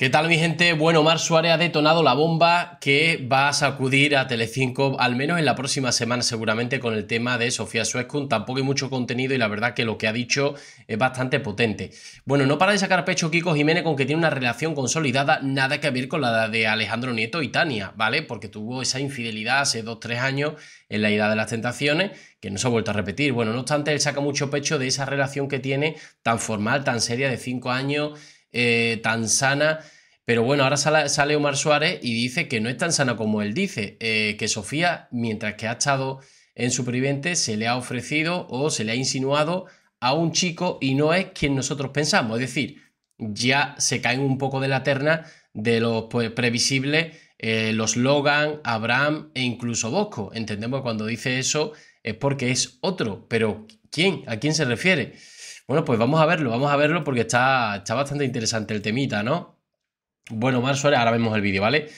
¿Qué tal mi gente? Bueno, Omar Suárez ha detonado la bomba que va a sacudir a Telecinco, al menos en la próxima semana seguramente, con el tema de Sofía Suárez. Tampoco hay mucho contenido y la verdad que lo que ha dicho es bastante potente. Bueno, no para de sacar pecho Kiko Jiménez con que tiene una relación consolidada, nada que ver con la de Alejandro Nieto y Tania, ¿vale? Porque tuvo esa infidelidad hace dos, tres años en la Edad de las Tentaciones, que no se ha vuelto a repetir. Bueno, no obstante, él saca mucho pecho de esa relación que tiene tan formal, tan seria, de cinco años eh, tan sana. Pero bueno, ahora sale Omar Suárez y dice que no es tan sana como él dice, eh, que Sofía, mientras que ha estado en Superviviente, se le ha ofrecido o se le ha insinuado a un chico y no es quien nosotros pensamos. Es decir, ya se caen un poco de la terna de los pues, previsibles, eh, los Logan, Abraham e incluso Bosco. Entendemos que cuando dice eso es porque es otro, pero ¿quién? ¿A quién se refiere? Bueno, pues vamos a verlo, vamos a verlo porque está, bastante interesante el temita, ¿no? Bueno, Omar Suárez, ahora vemos el vídeo, ¿vale?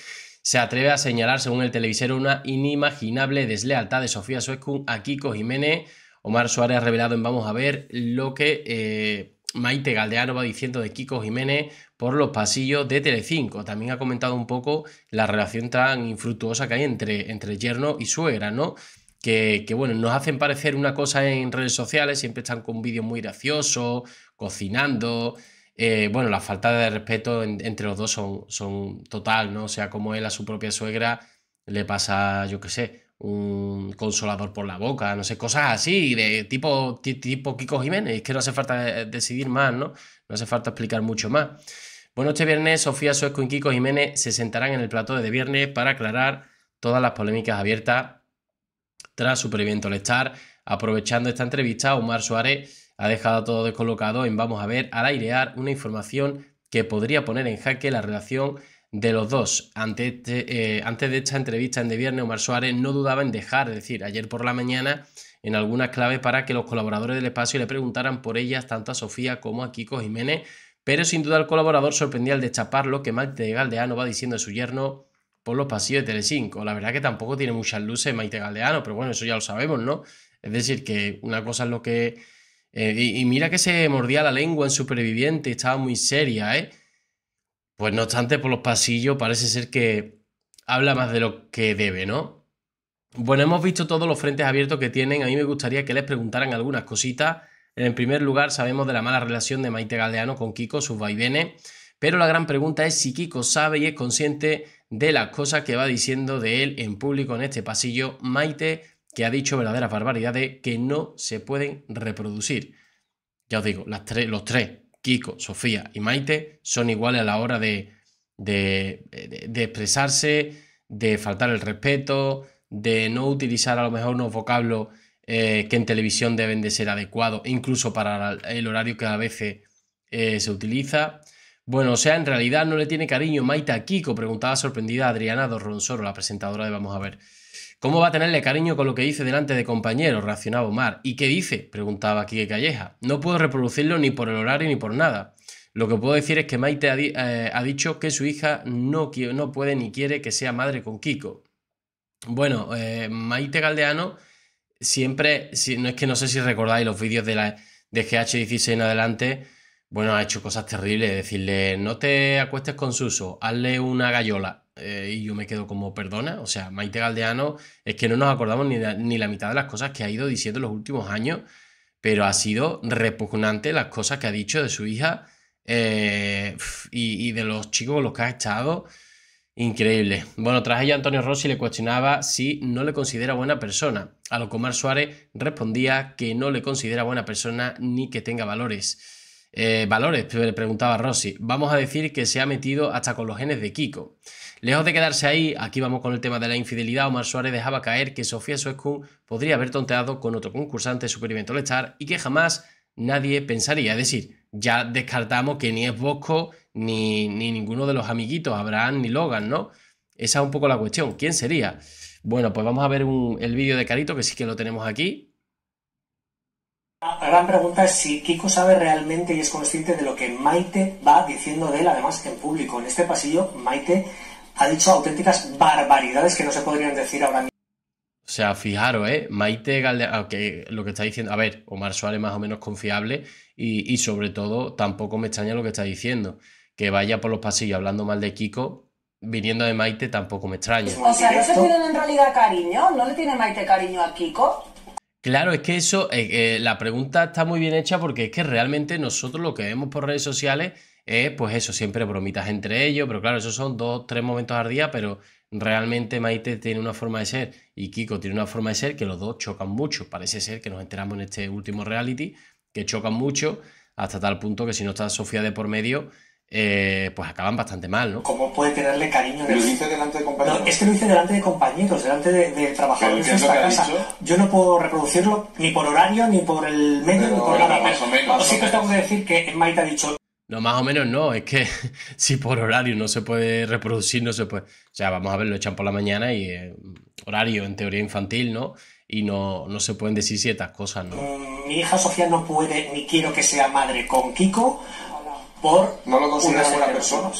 Se atreve a señalar, según el televisero, una inimaginable deslealtad de Sofía Suárez a Kiko Jiménez. Omar Suárez ha revelado en Vamos a ver lo que eh, Maite Galdeano va diciendo de Kiko Jiménez por los pasillos de Telecinco. También ha comentado un poco la relación tan infructuosa que hay entre, entre yerno y suegra, ¿no? que, bueno, nos hacen parecer una cosa en redes sociales, siempre están con vídeos muy graciosos, cocinando. Eh, bueno, la falta de respeto entre los dos son, son total, ¿no? O sea, como él a su propia suegra le pasa, yo qué sé, un consolador por la boca, no sé, cosas así, de tipo, tipo Kiko Jiménez, es que no hace falta eh, decidir más, ¿no? No hace falta explicar mucho más. Bueno, este viernes Sofía Suesco y Kiko Jiménez se sentarán en el plató de viernes para aclarar todas las polémicas abiertas tras su estar. Aprovechando esta entrevista, Omar Suárez ha dejado todo descolocado en Vamos a ver al airear una información que podría poner en jaque la relación de los dos. Este, eh, antes de esta entrevista en de viernes, Omar Suárez no dudaba en dejar, es decir, ayer por la mañana, en algunas claves para que los colaboradores del espacio le preguntaran por ellas tanto a Sofía como a Kiko Jiménez, pero sin duda el colaborador sorprendía al destapar lo que Malte de Galdeano va diciendo a su yerno por los pasillos de Telecinco. La verdad que tampoco tiene muchas luces Maite Galdeano, pero bueno, eso ya lo sabemos, ¿no? Es decir, que una cosa es lo que... Eh, y, mira que se mordía la lengua en Superviviente, estaba muy seria, ¿eh? Pues no obstante, por los pasillos parece ser que habla más de lo que debe, ¿no? Bueno, hemos visto todos los frentes abiertos que tienen. A mí me gustaría que les preguntaran algunas cositas. En primer lugar, sabemos de la mala relación de Maite Galdeano con Kiko, sus vaivenes. Pero la gran pregunta es si Kiko sabe y es consciente de las cosas que va diciendo de él en público en este pasillo, Maite, que ha dicho verdaderas barbaridades que no se pueden reproducir. Ya os digo, los tres, Kiko, Sofía y Maite, son iguales a la hora de, de, expresarse, de faltar el respeto, de no utilizar a lo mejor unos vocablos eh, que en televisión deben de ser adecuados, incluso para el horario que a veces eh, se utiliza. Bueno, o sea, en realidad no le tiene cariño Maite a Kiko, preguntaba sorprendida Adriana Dorronsoro, la presentadora de Vamos a ver. ¿Cómo va a tenerle cariño con lo que dice delante de compañeros? reaccionaba Omar. ¿Y qué dice? preguntaba Kike Calleja. No puedo reproducirlo ni por el horario ni por nada. Lo que puedo decir es que Maite ha, eh, dicho que su hija no, no, puede ni quiere que sea madre con Kiko. Bueno, eh, Maite Galdeano siempre, no es que no sé si recordáis los vídeos de la de GH16 en adelante, bueno, ha hecho cosas terribles, decirle, no te acuestes con Suso, hazle una gallola. Eh, y yo me quedo como, perdona, o sea, Maite Galdeano es que no nos acordamos ni, la mitad de las cosas que ha ido diciendo en los últimos años, pero ha sido repugnante las cosas que ha dicho de su hija eh, y, y, de los chicos con los que ha estado. Increíble. Bueno, tras ella Antonio Rossi le cuestionaba si no le considera buena persona, a lo que Omar Suárez respondía que no le considera buena persona ni que tenga valores. Eh, valores, le preguntaba Rossi. Vamos a decir que se ha metido hasta con los genes de Kiko. Lejos de quedarse ahí, aquí vamos con el tema de la infidelidad, Omar Suárez dejaba caer que Sofía Suescu podría haber tonteado con otro concursante super y que jamás nadie pensaría. Es decir, ya descartamos que ni es Bosco ni, ni ninguno de los amiguitos, Abraham ni Logan, ¿no? Esa es un poco la cuestión. ¿Quién sería? Bueno, pues vamos a ver el vídeo de Carito, que sí que lo tenemos aquí. La gran pregunta es si Kiko sabe realmente y es consciente de lo que Maite va diciendo de él, además en público. En este pasillo, Maite ha dicho auténticas barbaridades que no se podrían decir ahora mismo. O sea, fijaros, ¿eh? Maite aunque ah, lo que está diciendo, a ver, Omar Suárez más o menos confiable y, y sobre todo tampoco me extraña lo que está diciendo, que vaya por los pasillos hablando mal de Kiko, viniendo de Maite tampoco me extraña. O sea, no se tienen en realidad cariño, no le tiene Maite cariño a Kiko. Claro, es que eso, eh, eh, la pregunta está muy bien hecha porque es que realmente nosotros lo que vemos por redes sociales es, pues eso, siempre bromitas entre ellos, pero claro, esos son dos, tres momentos al día, pero realmente Maite tiene una forma de ser y Kiko tiene una forma de ser que los dos chocan mucho. Parece ser que nos enteramos en este último reality que chocan mucho hasta tal punto que si no está Sofía de por medio, eh, pues acaban bastante mal, ¿no? ¿Cómo puede tenerle cariño? delante de compañeros. es que lo hice delante de compañeros, delante de, de trabajadores de esta casa. Yo no puedo reproducirlo ni por horario, ni por el medio, ni por nada. que tengo que decir que ha dicho. No, más o menos no, es que si por horario no se puede reproducir, no se puede. O sea, vamos a ver, lo echan por la mañana y eh, horario en teoría infantil, ¿no? y no, no, se pueden decir ciertas cosas, ¿no? Mm, mi hija Sofía no puede ni quiero que sea madre con Kiko, por no lo considera una persona.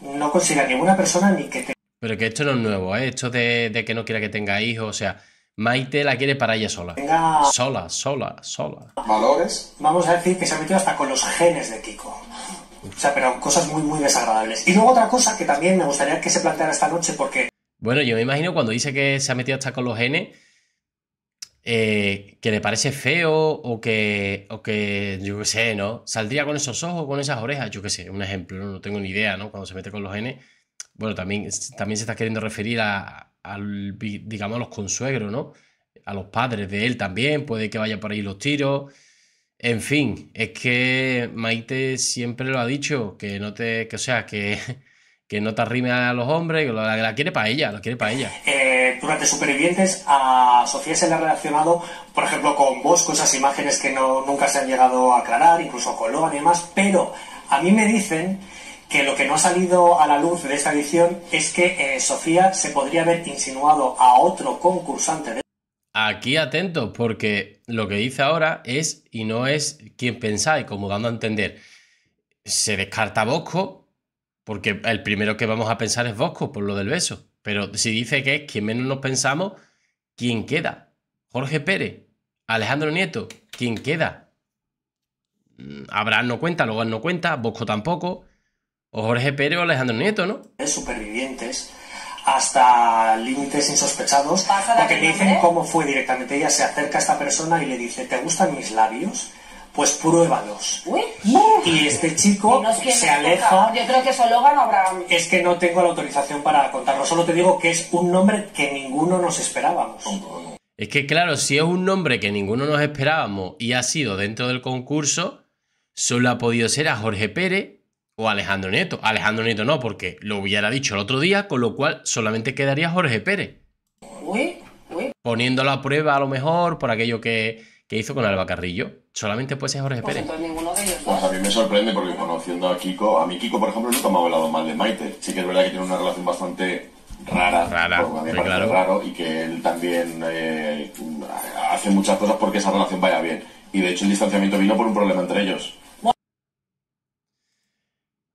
No considera ninguna persona ni que Pero que esto no es nuevo, ¿eh? Esto de, que no quiera que tenga hijos, o sea, Maite la quiere para ella sola. Sola, sola, sola. Valores. Vamos a decir que se ha metido hasta con los genes de Kiko. O sea, pero cosas muy, muy desagradables. Y luego otra cosa que también me gustaría que se planteara esta noche porque... Bueno, yo me imagino cuando dice que se ha metido hasta con los genes, eh, que le parece feo o que, o que, yo qué sé, ¿no? Saldría con esos ojos, con esas orejas, yo qué sé, un ejemplo, ¿no? tengo ni idea, ¿no? Cuando se mete con los genes, bueno, también, también se está queriendo referir a, digamos, a los consuegros, ¿no? A los padres de él también, puede que vaya por ahí los tiros. En fin, es que Maite siempre lo ha dicho, que no te, que, o sea, que, que no te arrime a los hombres, que la, la quiere para ella, la quiere para ella durante Supervivientes a Sofía se le ha relacionado, por ejemplo, con Bosco, esas imágenes que no, nunca se han llegado a aclarar, incluso con Logan y demás, pero a mí me dicen que lo que no ha salido a la luz de esta edición es que eh, Sofía se podría haber insinuado a otro concursante de... Aquí atento, porque lo que dice ahora es, y no es quien pensáis, como dando a entender, se descarta Bosco, porque el primero que vamos a pensar es Bosco por lo del beso. Pero si dice que es quien menos nos pensamos, ¿quién queda? Jorge Pérez, Alejandro Nieto, ¿quién queda? Mm, Abraham no cuenta, Logan no cuenta, Bosco tampoco, o Jorge Pérez o Alejandro Nieto, ¿no? Supervivientes hasta límites insospechados, porque dicen cómo fue directamente. Ella se acerca a esta persona y le dice, ¿te gustan mis labios? Pues pruébalos. Y este chico se aleja. Yo creo que solo no habrá. Es que no tengo la autorización para contarlo. Solo te digo que es un nombre que ninguno nos esperábamos. Es que claro, si es un nombre que ninguno nos esperábamos y ha sido dentro del concurso, solo ha podido ser a Jorge Pérez o Alejandro Nieto. Alejandro Nieto no, porque lo hubiera dicho el otro día, con lo cual solamente quedaría Jorge Pérez. Poniendo la prueba a lo mejor por aquello que ¿Qué hizo con Alba Carrillo. Solamente puede ser Jorge Pérez. Pues a mí me sorprende porque conociendo a Kiko, a mí Kiko, por ejemplo, no me ha hablado mal de Maite. Sí que es verdad que tiene una relación bastante rara, rara claro. y que él también eh, hace muchas cosas porque esa relación vaya bien. Y de hecho el distanciamiento vino por un problema entre ellos.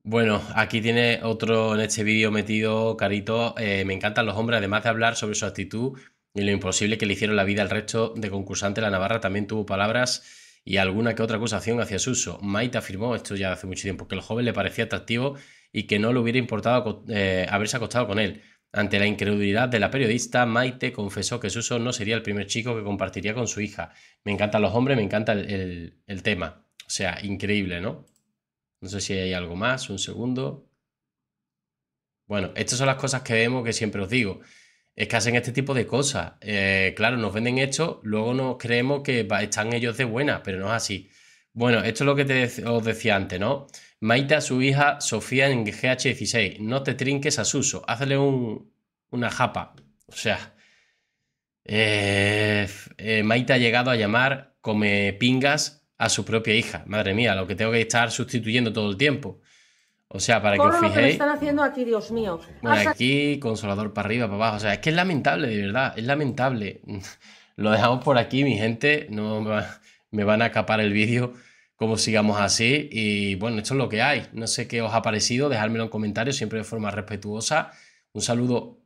Bueno, aquí tiene otro en este vídeo metido, Carito. Eh, me encantan los hombres, además de hablar sobre su actitud y lo imposible que le hicieron la vida al resto de concursantes, la Navarra también tuvo palabras y alguna que otra acusación hacia Suso. Maite afirmó, esto ya hace mucho tiempo, que el joven le parecía atractivo y que no le hubiera importado eh, haberse acostado con él. Ante la incredulidad de la periodista, Maite confesó que Suso no sería el primer chico que compartiría con su hija. Me encantan los hombres, me encanta el tema. O sea, increíble, ¿no? No sé si hay algo más, un segundo. Bueno, estas son las cosas que vemos que siempre os digo es que hacen este tipo de cosas. Eh, claro, nos venden esto, luego nos creemos que están ellos de buena, pero no es así. Bueno, esto es lo que te os decía antes, ¿no? Maita su hija Sofía en GH16. No te trinques a Suso, hazle un, una japa. O sea, eh, eh, Maita ha llegado a llamar come pingas a su propia hija. Madre mía, lo que tengo que estar sustituyendo todo el tiempo. O sea, para que os fijéis. ¿Qué están haciendo aquí, Dios mío. aquí, consolador para arriba, para abajo. O sea, es que es lamentable, de verdad. Es lamentable. lo dejamos por aquí, mi gente. No me van a capar el vídeo como sigamos así. Y bueno, esto es lo que hay. No sé qué os ha parecido. Dejármelo en comentarios, siempre de forma respetuosa. Un saludo